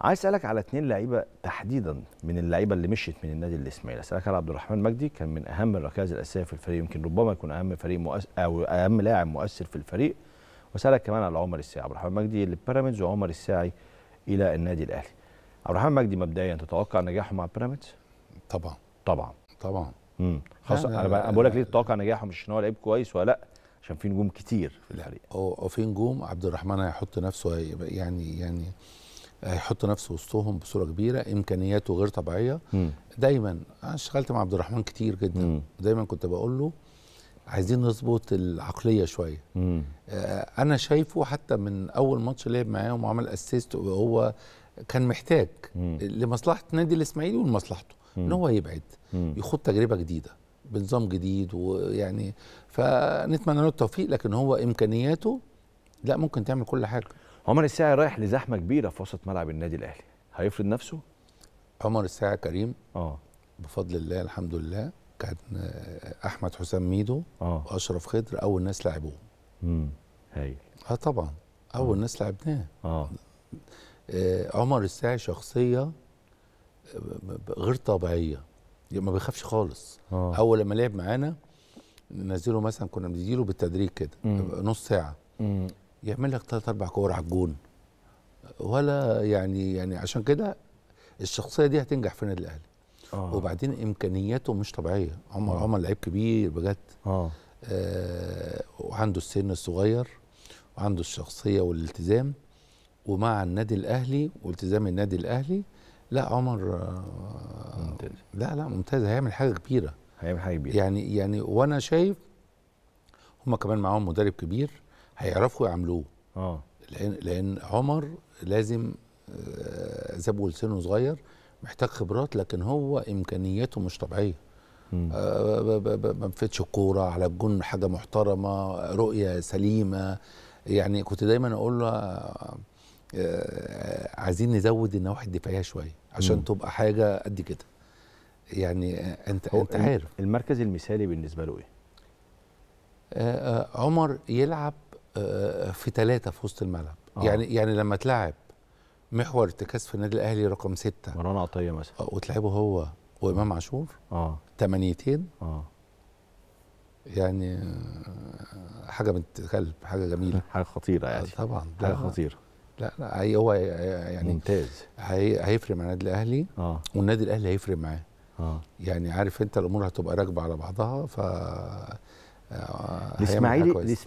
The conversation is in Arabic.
عايز اسالك على اثنين لعيبه تحديدا من اللعيبه اللي مشيت من النادي الاسماعيلي اسالك على عبد الرحمن مجدي كان من اهم الركائز الاساسيه في الفريق يمكن ربما يكون اهم فريق مؤس... او اهم لاعب مؤثر في الفريق واسالك كمان على عمر الساعي عبد الرحمن مجدي للبيراميدز وعمر الساعي الى النادي الاهلي عبد الرحمن مجدي مبدئيا تتوقع نجاحه مع بيراميدز طبعا طبعا طبعا امم خاصه يعني انا, بقول لك ليه تتوقع نجاحه مش ان هو لعيب كويس ولا لا عشان في نجوم كتير في الفريق او في نجوم عبد الرحمن هيحط نفسه يعني يعني هيحط نفسه وسطهم بصوره كبيره امكانياته غير طبيعيه دايما انا اشتغلت مع عبد الرحمن كتير جدا م. دايما كنت بقول له عايزين نظبط العقليه شويه آه انا شايفه حتى من اول ماتش لعب معاهم وعمل اسيست وهو كان محتاج لمصلحه نادي الاسماعيلي ولمصلحته ان هو يبعد يخوض تجربه جديده بنظام جديد ويعني فنتمنى له التوفيق لكن هو امكانياته لا ممكن تعمل كل حاجه عمر الساعي رايح لزحمه كبيره في وسط ملعب النادي الاهلي هيفرض نفسه عمر الساعي كريم اه بفضل الله الحمد لله كان آه، احمد حسام ميدو أوه. واشرف خضر اول ناس لعبوه امم هايل اه طبعا اول أوه. ناس لعبناه آه. اه عمر الساعي شخصيه آه، غير طبيعيه يعني ما بيخافش خالص أوه. اول لما لعب معانا ننزله مثلا كنا بنديله بالتدريج كده نص ساعه مم. يعمل لك ثلاث اربع كور على الجون ولا يعني يعني عشان كده الشخصيه دي هتنجح في النادي الاهلي آه. وبعدين امكانياته مش طبيعيه عمر آه. عمر لعيب كبير بجد آه. آه وعنده السن الصغير وعنده الشخصيه والالتزام ومع النادي الاهلي والتزام النادي الاهلي لا عمر آه ممتاز لا لا ممتاز هيعمل حاجه كبيره هيعمل حاجه كبيره يعني يعني وانا شايف هم كمان معاهم مدرب كبير هيعرفوا يعملوه اه لان لان عمر لازم زي آه، ما سنه صغير محتاج خبرات لكن هو امكانياته مش طبيعيه آه، ما فتش كوره على الجون حاجه محترمه رؤيه سليمه يعني كنت دايما اقول له آه، عايزين نزود النواحي الدفاعيه شويه عشان تبقى حاجه قد كده يعني انت انت عارف المركز المثالي بالنسبه له ايه؟ عمر يلعب آه، في ثلاثه في وسط الملعب آه. يعني يعني لما تلعب محور ارتكاز في النادي الاهلي رقم ستة مروان عطيه مثلا آه، وتلعبه هو وامام عاشور اه ثمانيتين اه يعني حاجه بنت كلب حاجه جميله حاجه خطيره يعني آه، طبعا حاجه خطيره لا لا هي هو يعني ممتاز هي هيفرق مع النادي الاهلي اه والنادي الاهلي هيفرق معاه اه يعني عارف انت الامور هتبقى راكبه على بعضها ف الاسماعيلي